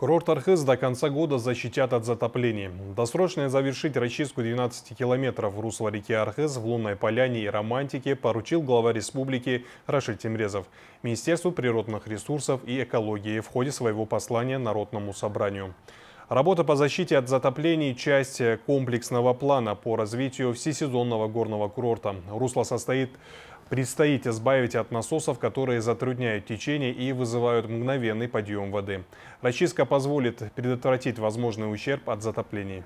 Курорт Архыз до конца года защитят от затопления. Досрочно завершить расчистку 12 километров русла реки Архыз в Лунной Поляне и Романтике поручил глава республики Рашид Темрезов Министерству природных ресурсов и экологии в ходе своего послания Народному собранию. Работа по защите от затоплений – часть э, комплексного плана по развитию всесезонного горного курорта. Русло состоит Предстоит избавить от насосов, которые затрудняют течение и вызывают мгновенный подъем воды. Расчистка позволит предотвратить возможный ущерб от затоплений.